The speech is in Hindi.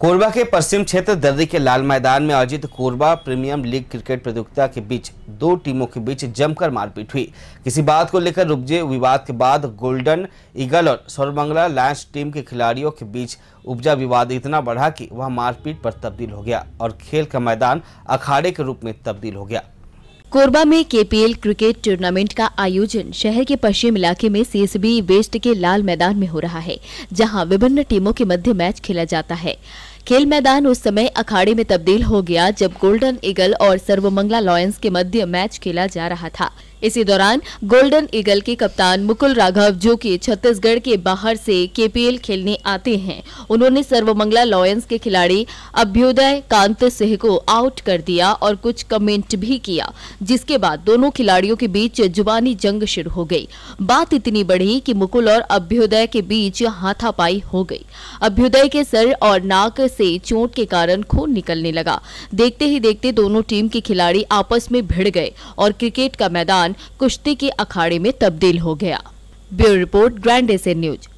कोरबा के पश्चिम क्षेत्र दर्री के लाल मैदान में आयोजित कोरबा प्रीमियम लीग क्रिकेट प्रतियोगिता के बीच दो टीमों के बीच जमकर मारपीट हुई किसी बात को लेकर उपजे विवाद के बाद गोल्डन ईगल और सौरमंगला लायंस टीम के खिलाड़ियों के बीच उपजा विवाद इतना बढ़ा कि वह मारपीट पर तब्दील हो गया और खेल का मैदान अखाड़े के रूप में तब्दील हो गया कोरबा में केपीएल क्रिकेट टूर्नामेंट का आयोजन शहर के पश्चिम इलाके में सीएसबी वेस्ट के लाल मैदान में हो रहा है जहां विभिन्न टीमों के मध्य मैच खेला जाता है खेल मैदान उस समय अखाड़े में तब्दील हो गया जब गोल्डन ईगल और सर्वमंगला लॉयंस के मध्य मैच खेला जा रहा था इसी दौरान गोल्डन ईगल के कप्तान मुकुल राघव जो कि छत्तीसगढ़ के बाहर से केपीएल खेलने आते हैं उन्होंने सर्वमंगला लॉयंस के खिलाड़ी अभ्युदय कांत सिंह को आउट कर दिया और कुछ कमेंट भी किया जिसके बाद दोनों खिलाड़ियों के बीच जुबानी जंग शुरू हो गई बात इतनी बढ़ी कि मुकुल और अभ्युदय के बीच हाथापाई हो गई अभ्युदय के सर और नाक से चोट के कारण खून निकलने लगा देखते ही देखते दोनों टीम के खिलाड़ी आपस में भिड़ गए और क्रिकेट का मैदान कुश्ती के अखाड़े में तब्दील हो गया bureau report grand S news